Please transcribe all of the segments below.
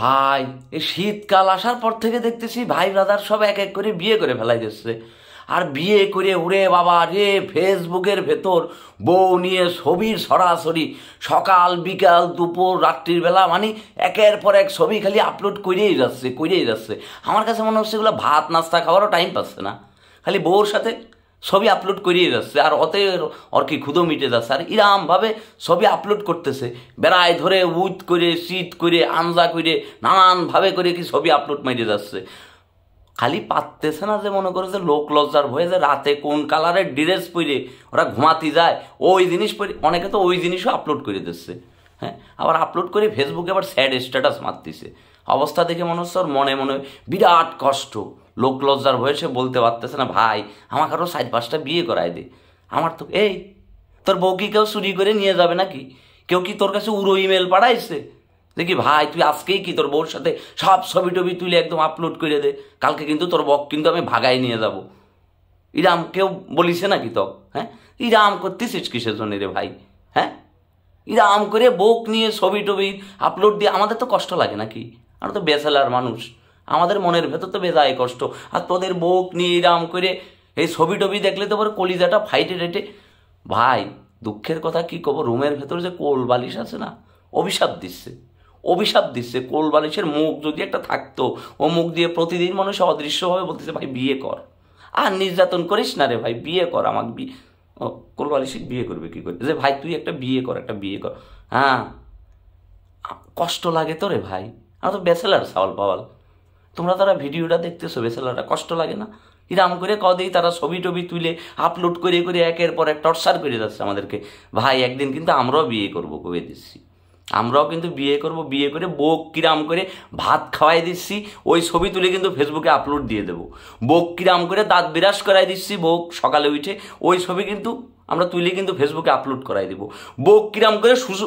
ভাই এই শীতকাল আসার পর থেকে দেখতেছি ভাই ব্রাদার সব এক এক করে বিয়ে করে ফেলাই যাচ্ছে আর বিয়ে করে উড়ে বাবা রে ফেসবুকের ভেতর বউ নিয়ে ছবির সরাসরি সকাল বিকাল দুপুর রাত্রির বেলা মানে একের পর এক ছবি খালি আপলোড করিয়েই যাচ্ছে করিয়েই যাচ্ছে আমার কাছে মনে হচ্ছে এগুলো ভাত নাস্তা খাওয়ারও টাইম পাচ্ছে না খালি বউর সাথে সবই আপলোড করিয়ে যাচ্ছে আর অতে ওর কি ক্ষুদো মিটে যাচ্ছে আর ইরামভাবে সবই আপলোড করতেছে বেড়ায় ধরে উইথ করে শীত করে আঞ্জা করে নানানভাবে করে কি সবই আপলোড মেরে যাচ্ছে খালি পাততেছে না যে মনে করে যে লোক লজ্জার ভয়ে যে রাতে কোন কালারের ড্রেস পরে ওরা ঘুমাতে যায় ওই জিনিস পরে অনেকে তো ওই জিনিসও আপলোড করে দিচ্ছে হ্যাঁ আবার আপলোড করে ফেসবুকে আবার স্যাড স্ট্যাটাস মারতেছে অবস্থা দেখে মনে হচ্ছে ওর মনে মনে বিরাট কষ্ট লোক লজ্জার হয়েছে বলতে পারতেছে না ভাই আমাকে আরও সাইড পাঁচটা বিয়ে করায় দে আমার তো এই তোর বউকে কেউ চুরি করে নিয়ে যাবে নাকি কেউ কি তোর কাছে উড়ো ইমেল পাঠাইছে দেখি ভাই তুই আজকেই কি তোর বউর সাথে সব ছবি টবি তুলে একদম আপলোড করে দে কালকে কিন্তু তোর বক কিন্তু আমি ভাগায় নিয়ে যাব ইরাম কেউ বলিছে নাকি তো হ্যাঁ ইরাম করতেছিস কিসের জন্য রে ভাই হ্যাঁ ইরাম করে বোক নিয়ে ছবি টবি আপলোড দিয়ে আমাদের তো কষ্ট লাগে নাকি আমরা তো বেসেলার মানুষ আমাদের মনের ভেতর তো বেজায় কষ্ট আর তোদের বোক নিয়ে ইরাম করে এই ছবি টবি দেখলে তো পরে কলিজাটা ফাইটে রেটে ভাই দুঃখের কথা কি কব রুমের ভেতর যে কোল বালিশ আছে না অভিশাপ দিচ্ছে অভিশাপ দিচ্ছে কোল বালিশের মুখ যদি একটা থাকতো ও মুখ দিয়ে প্রতিদিন মানুষ অদৃশ্যভাবে বলতেছে ভাই বিয়ে কর আর নির্যাতন করিস না রে ভাই বিয়ে কর আমাকে বিয়ে কোলবালি শেখ বিয়ে করবে কী করে যে ভাই তুই একটা বিয়ে কর একটা বিয়ে কর হ্যাঁ কষ্ট লাগে তো রে ভাই আমরা তো বেসেলার সাওয়াল পাওয়াল তোমরা তারা ভিডিওটা দেখতেছো বেসেলাররা কষ্ট লাগে না এরম করে দেই তারা ছবি টবি তুলে আপলোড করে করে একের পর এক টর্চার করে যাচ্ছে আমাদেরকে ভাই একদিন কিন্তু আমরাও বিয়ে করবো কবে দিচ্ছি আমরাও কিন্তু বিয়ে করব বিয়ে করে বোক কিরাম করে ভাত খাওয়াই দিচ্ছি ওই ছবি তুলে কিন্তু ফেসবুকে আপলোড দিয়ে দেবো বোক কিরাম করে দাঁত বিরাস করাই দিচ্ছি বক সকালে উঠে ওই ছবি কিন্তু আমরা তুলে কিন্তু ফেসবুকে আপলোড করাই দেবো বোক কিরাম করে শুশু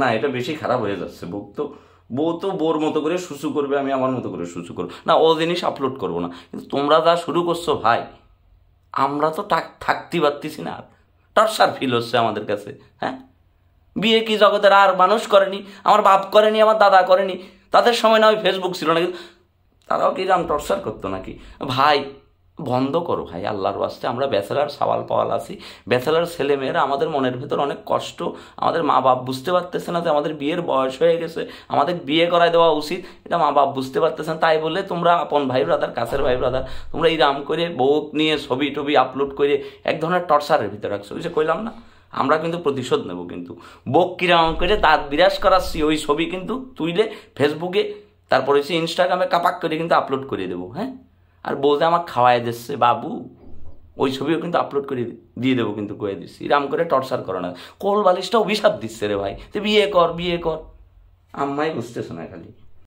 না এটা বেশি খারাপ হয়ে যাচ্ছে বোক তো বউ তো বোর মতো করে শুশু করবে আমি আমার মতো করে শুশু করবো না ও জিনিস আপলোড করবো না কিন্তু তোমরা যা শুরু করছো ভাই আমরা তো থাকতে পারতেছি না আর টর্সার ফিল হচ্ছে আমাদের কাছে হ্যাঁ বিয়ে কি জগতের আর মানুষ করেনি আমার বাপ করেনি আমার দাদা করেনি তাদের সময় না ওই ফেসবুক ছিল না কিন্তু তারাও কি রাম টর্চার করতো নাকি ভাই বন্ধ করো ভাই আল্লাহর আসতে আমরা ব্যাচেলার সাওয়াল পাওয়াল আছি ব্যাচেলার ছেলেমেয়েরা আমাদের মনের ভেতর অনেক কষ্ট আমাদের মা বাপ বুঝতে পারতেছে না যে আমাদের বিয়ের বয়স হয়ে গেছে আমাদের বিয়ে করায় দেওয়া উচিত এটা মা বাপ বুঝতে পারতেছে না তাই বলে তোমরা আপন ভাই ব্রাদার কাছের ভাই ব্রাদার তোমরা এই রাম করে বউ নিয়ে ছবি টবি আপলোড করে এক ধরনের টর্চারের ভিতরে রাখছো ওই যে কইলাম না আমরা কিন্তু প্রতিশোধ নেব কিন্তু বক্কিরা অঙ্কে দাঁত বিরাজ করার ওই ছবি কিন্তু তুইলে ফেসবুকে তারপরে সে ইনস্টাগ্রামে কাপাক করে কিন্তু আপলোড করে দেবো হ্যাঁ আর বলতে আমার খাওয়ায় দিচ্ছে বাবু ওই ছবিও কিন্তু আপলোড করে দিয়ে দেবো কিন্তু কয়ে দিচ্ছি রাম করে টর্চার করো না কোল বালিশটা অভিশাপ দিচ্ছে রে ভাই তুই বিয়ে কর বিয়ে কর আম্মাই বুঝতেছো না খালি